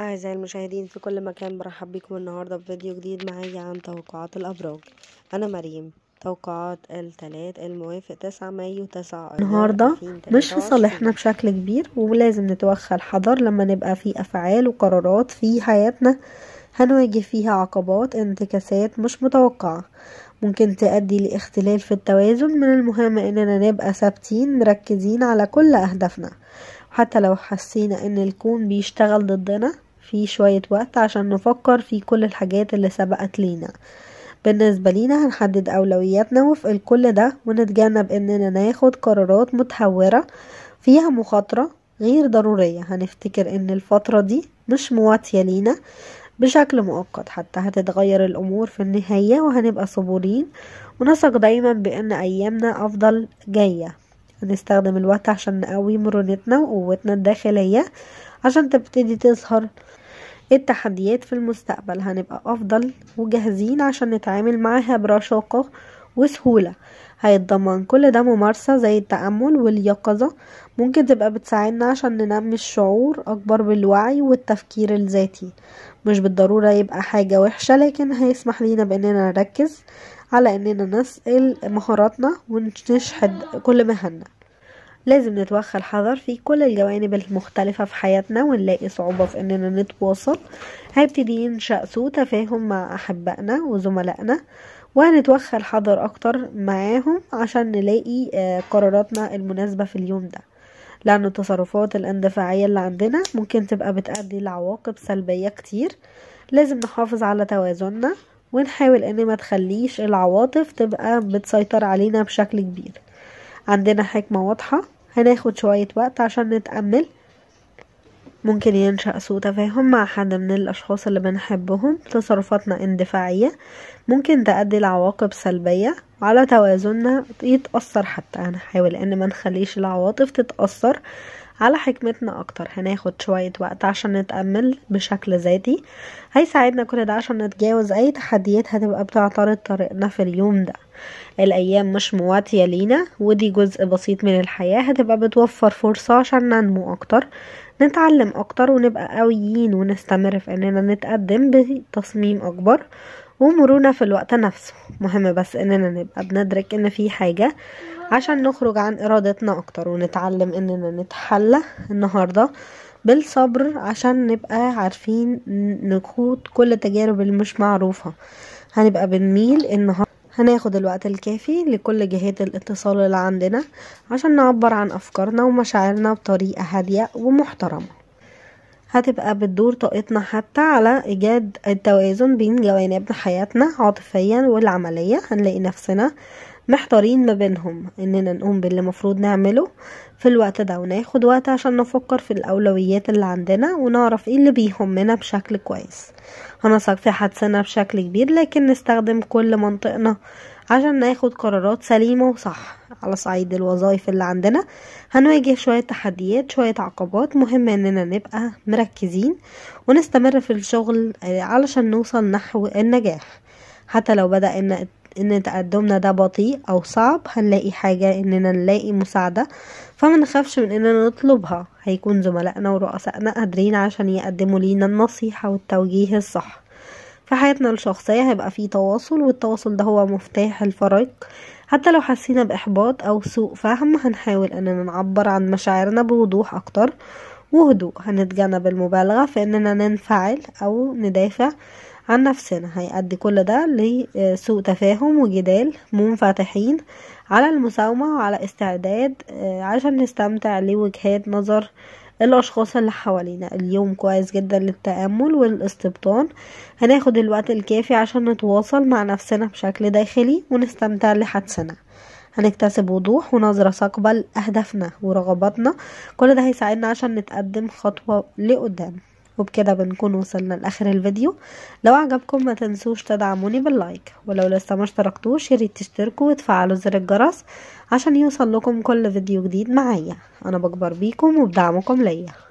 أعزائي المشاهدين في كل مكان برحب بكم النهاردة في فيديو جديد معايا عن توقعات الأبراج أنا مريم توقعات الثلاث الموافق 9 مايو 9 النهاردة مش في صالحنا بشكل كبير ولازم نتوخى الحذر لما نبقى في أفعال وقرارات في حياتنا هنواجه فيها عقبات انتكاسات مش متوقعة ممكن تؤدي لاختلال في التوازن من المهم اننا نبقى ثابتين مركزين على كل اهدافنا حتى لو حسينا ان الكون بيشتغل ضدنا في شوية وقت عشان نفكر في كل الحاجات اللي سبقت لينا بالنسبة لينا هنحدد أولوياتنا وفق الكل ده ونتجنب إننا ناخد قرارات متهورة فيها مخاطرة غير ضرورية هنفتكر إن الفترة دي مش مواتية لينا بشكل مؤقت حتى هتتغير الأمور في النهاية وهنبقى صبورين ونثق دايما بأن أيامنا أفضل جاية هنستخدم الوقت عشان نقوي مرونتنا وقوتنا الداخلية عشان تبتدي تظهر التحديات في المستقبل هنبقى أفضل وجاهزين عشان نتعامل معاها برشاقة وسهولة هيتضمن كل ده ممارسة زي التأمل واليقظة ممكن تبقى بتساعدنا عشان ننمي الشعور أكبر بالوعي والتفكير الذاتي مش بالضرورة يبقى حاجة وحشة لكن هيسمح لينا بأننا نركز على أننا نسأل مهاراتنا ونشحد كل مهنا لازم نتوخى الحذر في كل الجوانب المختلفة في حياتنا ونلاقي صعوبة في اننا نتواصل هيبتدي ينشأ سوء تفاهم مع احبائنا وزملائنا وهنتوخى الحذر اكتر معاهم عشان نلاقي آه، قراراتنا المناسبة في اليوم ده لأن التصرفات الاندفاعية اللي عندنا ممكن تبقى بتأدي لعواقب سلبية كتير لازم نحافظ على توازننا ونحاول ان ما تخليش العواطف تبقى بتسيطر علينا بشكل كبير عندنا حكمة واضحة هناخد شوية وقت عشان نتأمل ممكن ينشأ سوء تفاهم مع حد من الأشخاص اللي بنحبهم تصرفاتنا اندفاعية ممكن تؤدي لعواقب سلبية على توازننا يتأثر حتى هنحاول إن ما نخليش العواطف تتأثر على حكمتنا اكتر هناخد شوية وقت عشان نتأمل بشكل ذاتي هيساعدنا كل ده عشان نتجاوز اي تحديات هتبقى بتعترض طريقنا في اليوم ده الايام مش مواتية لينا ودي جزء بسيط من الحياة هتبقى بتوفر فرصة عشان ننمو اكتر نتعلم اكتر ونبقى قويين ونستمر في اننا نتقدم بتصميم اكبر ومرونة في الوقت نفسه مهم بس اننا نبقى بندرك ان في حاجة عشان نخرج عن ارادتنا اكتر ونتعلم اننا نتحلى النهاردة بالصبر عشان نبقى عارفين نخوض كل تجارب المش معروفة هنبقى بنميل النهاردة هناخد الوقت الكافي لكل جهات الاتصال اللي عندنا عشان نعبر عن أفكارنا ومشاعرنا بطريقة هادية ومحترمة هتبقى بتدور طاقتنا حتى على إيجاد التوازن بين جوانب حياتنا عاطفيا والعملية هنلاقي نفسنا محتارين ما بينهم اننا نقوم باللي مفروض نعمله في الوقت ده وناخد وقت عشان نفكر في الاولويات اللي عندنا ونعرف ايه اللي بيهمنا بشكل كويس هنثق في حدسنا بشكل كبير لكن نستخدم كل منطقنا عشان ناخد قرارات سليمة وصح على صعيد الوظائف اللي عندنا هنواجه شوية تحديات شوية عقبات مهم اننا نبقى مركزين ونستمر في الشغل علشان نوصل نحو النجاح حتى لو بدأ ان تقدمنا ده بطيء او صعب هنلاقي حاجة اننا نلاقي مساعدة فما نخافش من اننا نطلبها هيكون زملائنا ورؤسائنا قادرين عشان يقدموا لينا النصيحة والتوجيه الصح في حياتنا الشخصية هيبقى في تواصل والتواصل ده هو مفتاح الفريق حتى لو حسينا بإحباط أو سوء فهم هنحاول أننا نعبر عن مشاعرنا بوضوح أكتر وهدوء هنتجنب المبالغة في أننا ننفعل أو ندافع عن نفسنا هيأدي كل ده لسوء تفاهم وجدال منفتحين على المساومة وعلى استعداد آه، عشان نستمتع لوجهات نظر الأشخاص اللي حوالينا اليوم كويس جدا للتأمل والاستبطان هناخد الوقت الكافي عشان نتواصل مع نفسنا بشكل داخلي ونستمتع لحدسنا هنكتسب وضوح ونظرة ثاقبة لأهدافنا ورغباتنا كل ده هيساعدنا عشان نتقدم خطوة لقدام وبكده بنكون وصلنا لاخر الفيديو لو عجبكم ما تنسوش تدعموني باللايك ولو لسه ما اشتركتوش ياريت تشتركوا وتفعلوا زر الجرس عشان يوصل لكم كل فيديو جديد معايا انا بكبر بيكم وبدعمكم ليا